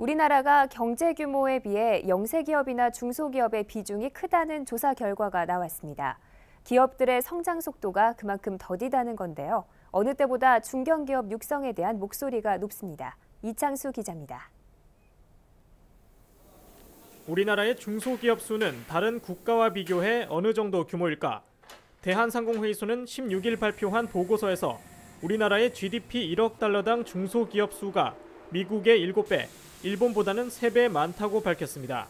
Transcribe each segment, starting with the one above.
우리나라가 경제 규모에 비해 영세기업이나 중소기업의 비중이 크다는 조사 결과가 나왔습니다. 기업들의 성장 속도가 그만큼 더디다는 건데요. 어느 때보다 중견기업 육성에 대한 목소리가 높습니다. 이창수 기자입니다. 우리나라의 중소기업 수는 다른 국가와 비교해 어느 정도 규모일까? 대한상공회의소는 16일 발표한 보고서에서 우리나라의 GDP 1억 달러당 중소기업 수가 미국의 7배, 일본보다는 3배 많다고 밝혔습니다.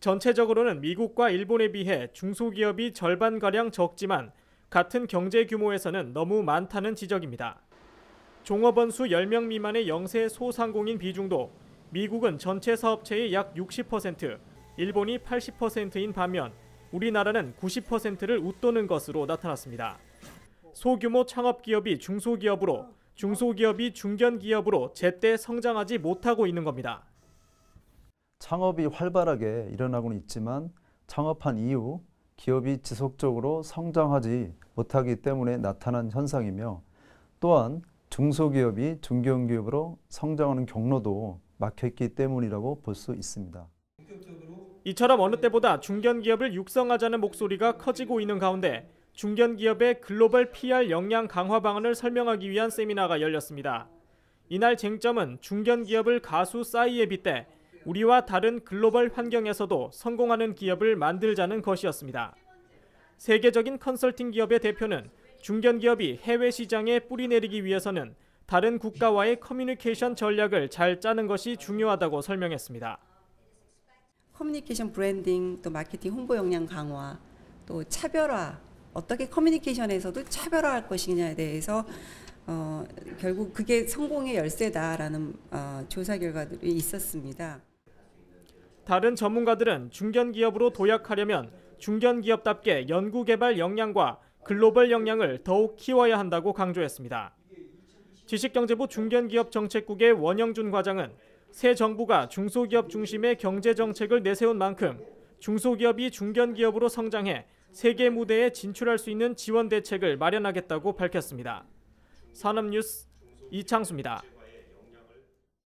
전체적으로는 미국과 일본에 비해 중소기업이 절반가량 적지만 같은 경제 규모에서는 너무 많다는 지적입니다. 종업원 수 10명 미만의 영세 소상공인 비중도 미국은 전체 사업체의 약 60%, 일본이 80%인 반면 우리나라는 90%를 웃도는 것으로 나타났습니다. 소규모 창업 기업이 중소기업으로 중소기업이 중견기업으로 제때 성장하지 못하고 있는 겁니다. 창업이 활발하게 일어나고는 있지만 창업한 이후 기업이 지속적으로 성장하지 못하기 때문에 나타난 현상이며 또한 중소기업이 중견기업으로 성장하는 경로도 막혔기 때문이라고 볼 수 있습니다. 이처럼 어느 때보다 중견기업을 육성하자는 목소리가 커지고 있는 가운데 중견 기업의 글로벌 PR 역량 강화 방안을 설명하기 위한 세미나가 열렸습니다. 이날 쟁점은 중견 기업을 가수 싸이에 빗대 우리와 다른 글로벌 환경에서도 성공하는 기업을 만들자는 것이었습니다. 세계적인 컨설팅 기업의 대표는 중견 기업이 해외 시장에 뿌리내리기 위해서는 다른 국가와의 커뮤니케이션 전략을 잘 짜는 것이 중요하다고 설명했습니다. 커뮤니케이션 브랜딩, 또 마케팅 홍보 역량 강화, 또 차별화 어떻게 커뮤니케이션에서도 차별화할 것이냐에 대해서 어, 결국 그게 성공의 열쇠다라는 어, 조사 결과들이 있었습니다. 다른 전문가들은 중견기업으로 도약하려면 중견기업답게 연구개발 역량과 글로벌 역량을 더욱 키워야 한다고 강조했습니다. 지식경제부 중견기업정책국의 원영준 과장은 새 정부가 중소기업 중심의 경제정책을 내세운 만큼 중소기업이 중견기업으로 성장해 세계 무대에 진출할 수 있는 지원 대책을 마련하겠다고 밝혔습니다. 산업뉴스 이창수입니다.